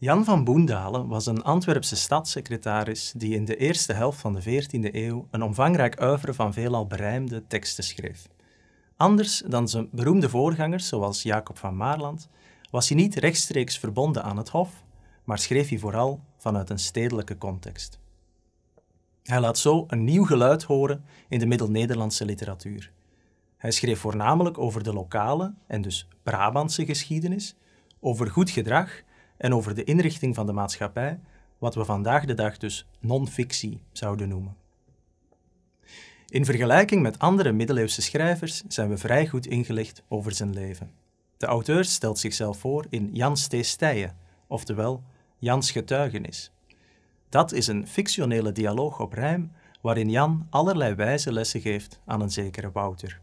Jan van Boendalen was een Antwerpse stadssecretaris die in de eerste helft van de 14e eeuw een omvangrijk oeuvre van veelal berijmde teksten schreef. Anders dan zijn beroemde voorgangers zoals Jacob van Maarland was hij niet rechtstreeks verbonden aan het hof, maar schreef hij vooral vanuit een stedelijke context. Hij laat zo een nieuw geluid horen in de Middel-Nederlandse literatuur. Hij schreef voornamelijk over de lokale en dus Brabantse geschiedenis, over goed gedrag en over de inrichting van de maatschappij, wat we vandaag de dag dus non-fictie zouden noemen. In vergelijking met andere middeleeuwse schrijvers zijn we vrij goed ingelicht over zijn leven. De auteur stelt zichzelf voor in Jans T. oftewel Jans getuigenis. Dat is een fictionele dialoog op rijm waarin Jan allerlei wijze lessen geeft aan een zekere Wouter.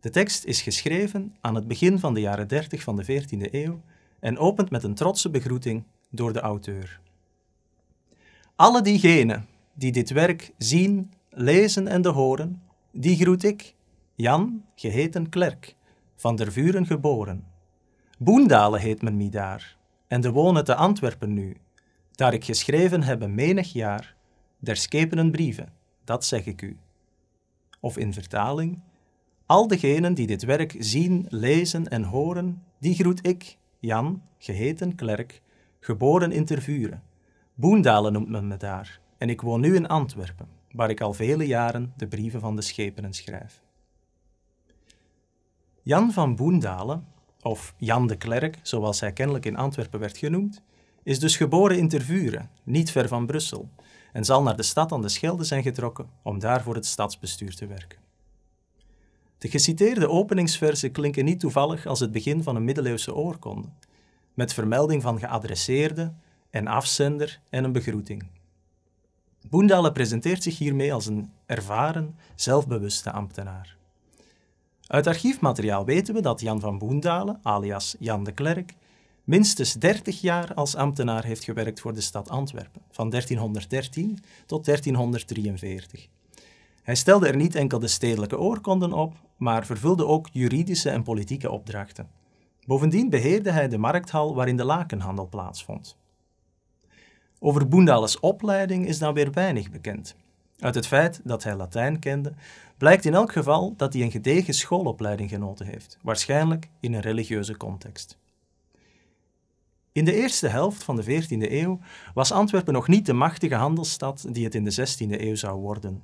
De tekst is geschreven aan het begin van de jaren 30 van de 14e eeuw en opent met een trotse begroeting door de auteur. Alle diegenen die dit werk zien, lezen en de horen, die groet ik, Jan, geheten Klerk, van der Vuren geboren. Boendalen heet men mij daar, en de wonen te Antwerpen nu, daar ik geschreven heb menig jaar, der schepenen brieven, dat zeg ik u. Of in vertaling, al degenen die dit werk zien, lezen en horen, die groet ik, Jan, geheten Klerk, geboren in Tervuren. Boendalen noemt men me daar en ik woon nu in Antwerpen, waar ik al vele jaren de brieven van de schepenen schrijf. Jan van Boendalen, of Jan de Klerk, zoals hij kennelijk in Antwerpen werd genoemd, is dus geboren in Tervuren, niet ver van Brussel, en zal naar de stad aan de Schelde zijn getrokken om daar voor het stadsbestuur te werken. De geciteerde openingsversen klinken niet toevallig als het begin van een middeleeuwse oorkonde, met vermelding van geadresseerde en afzender en een begroeting. Boendalen presenteert zich hiermee als een ervaren, zelfbewuste ambtenaar. Uit archiefmateriaal weten we dat Jan van Boendalen, alias Jan de Klerk, minstens 30 jaar als ambtenaar heeft gewerkt voor de stad Antwerpen, van 1313 tot 1343. Hij stelde er niet enkel de stedelijke oorkonden op, maar vervulde ook juridische en politieke opdrachten. Bovendien beheerde hij de markthal waarin de lakenhandel plaatsvond. Over Boendales opleiding is dan nou weer weinig bekend. Uit het feit dat hij Latijn kende, blijkt in elk geval dat hij een gedegen schoolopleiding genoten heeft, waarschijnlijk in een religieuze context. In de eerste helft van de 14e eeuw was Antwerpen nog niet de machtige handelsstad die het in de 16e eeuw zou worden.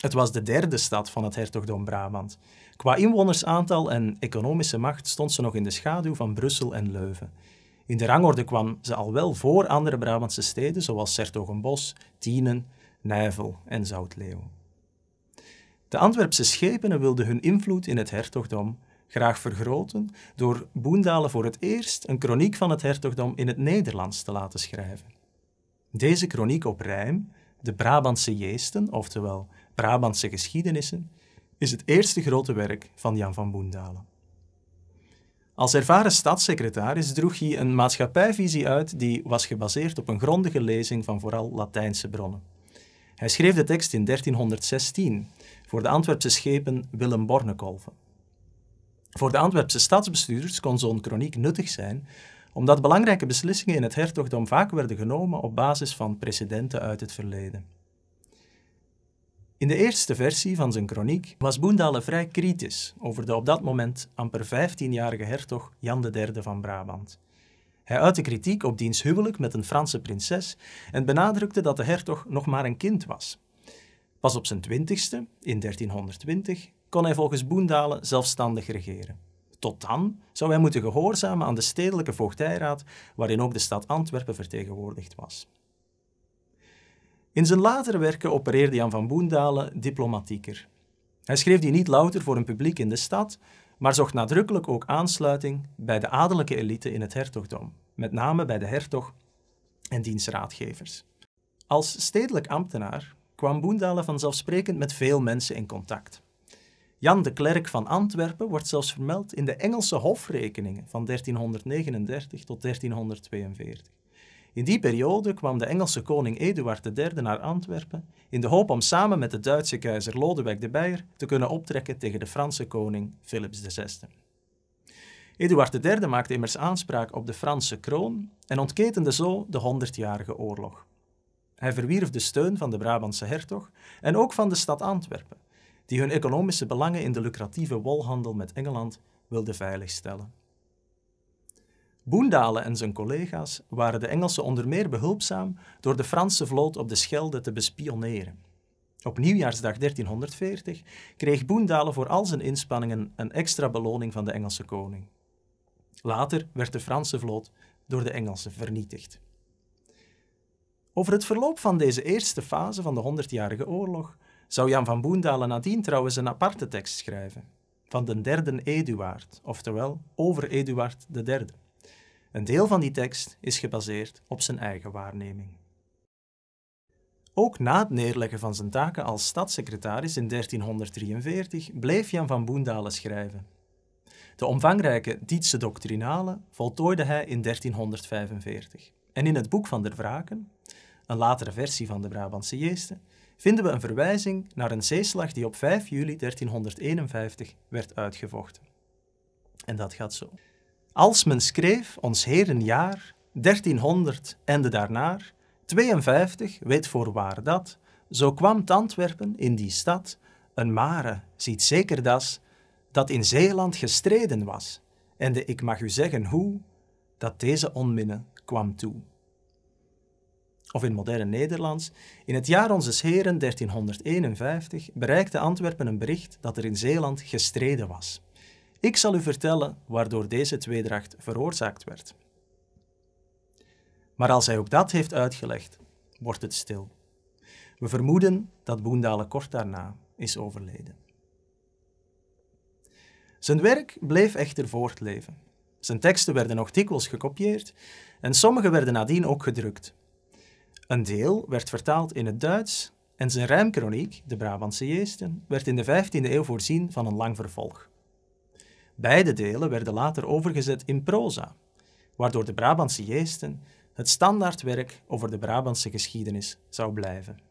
Het was de derde stad van het hertogdom Brabant. Qua inwonersaantal en economische macht stond ze nog in de schaduw van Brussel en Leuven. In de rangorde kwam ze al wel voor andere Brabantse steden zoals Sertogenbos, Tienen, Nijvel en Zoutleeuw. De Antwerpse schepenen wilden hun invloed in het hertogdom graag vergroten door Boendalen voor het eerst een kroniek van het hertogdom in het Nederlands te laten schrijven. Deze kroniek op rijm, de Brabantse Jeesten, oftewel Brabantse geschiedenissen is het eerste grote werk van Jan van Boendalen. Als ervaren stadssecretaris droeg hij een maatschappijvisie uit die was gebaseerd op een grondige lezing van vooral Latijnse bronnen. Hij schreef de tekst in 1316 voor de Antwerpse schepen Willem Bornekolven. Voor de Antwerpse stadsbestuurders kon zo'n chroniek nuttig zijn, omdat belangrijke beslissingen in het hertogdom vaak werden genomen op basis van precedenten uit het verleden. In de eerste versie van zijn kroniek was Boendalen vrij kritisch over de op dat moment amper 15-jarige hertog Jan III van Brabant. Hij uitte kritiek op diens huwelijk met een Franse prinses en benadrukte dat de hertog nog maar een kind was. Pas op zijn twintigste, in 1320, kon hij volgens Boendalen zelfstandig regeren. Tot dan zou hij moeten gehoorzamen aan de stedelijke voogdijraad, waarin ook de stad Antwerpen vertegenwoordigd was. In zijn latere werken opereerde Jan van Boendalen diplomatieker. Hij schreef die niet louter voor een publiek in de stad, maar zocht nadrukkelijk ook aansluiting bij de adellijke elite in het hertogdom, met name bij de hertog en diens raadgevers. Als stedelijk ambtenaar kwam Boendalen vanzelfsprekend met veel mensen in contact. Jan de Klerk van Antwerpen wordt zelfs vermeld in de Engelse hofrekeningen van 1339 tot 1342. In die periode kwam de Engelse koning Eduard III naar Antwerpen in de hoop om samen met de Duitse keizer Lodewijk de Beier te kunnen optrekken tegen de Franse koning Philips VI. Eduard III maakte immers aanspraak op de Franse kroon en ontketende zo de Honderdjarige Oorlog. Hij verwierf de steun van de Brabantse hertog en ook van de stad Antwerpen, die hun economische belangen in de lucratieve wolhandel met Engeland wilde veiligstellen. Boendalen en zijn collega's waren de Engelsen onder meer behulpzaam door de Franse vloot op de Schelde te bespioneren. Op nieuwjaarsdag 1340 kreeg Boendalen voor al zijn inspanningen een extra beloning van de Engelse koning. Later werd de Franse vloot door de Engelsen vernietigd. Over het verloop van deze eerste fase van de Honderdjarige Oorlog zou Jan van Boendalen nadien trouwens een aparte tekst schrijven, van den derde Eduard, oftewel over Eduard III. Een deel van die tekst is gebaseerd op zijn eigen waarneming. Ook na het neerleggen van zijn taken als stadssecretaris in 1343 bleef Jan van Boendalen schrijven. De omvangrijke Dietse doctrinale voltooide hij in 1345. En in het boek van der Wraken, een latere versie van de Brabantse Jeesten, vinden we een verwijzing naar een zeeslag die op 5 juli 1351 werd uitgevochten. En dat gaat zo. Als men schreef ons herenjaar, 1300 en de daarnaar, 52 weet voorwaar dat, zo kwam Antwerpen in die stad, een mare, ziet zeker das, dat in Zeeland gestreden was, en de ik mag u zeggen hoe, dat deze onminne kwam toe. Of in moderne Nederlands, in het jaar onze Heren 1351 bereikte Antwerpen een bericht dat er in Zeeland gestreden was. Ik zal u vertellen waardoor deze tweedracht veroorzaakt werd. Maar als hij ook dat heeft uitgelegd, wordt het stil. We vermoeden dat Boendalen kort daarna is overleden. Zijn werk bleef echter voortleven. Zijn teksten werden nog dikwijls gekopieerd en sommige werden nadien ook gedrukt. Een deel werd vertaald in het Duits en zijn rijmkroniek, de Brabantse Jeesten, werd in de 15e eeuw voorzien van een lang vervolg. Beide delen werden later overgezet in proza, waardoor de Brabantse Jeesten het standaardwerk over de Brabantse geschiedenis zou blijven.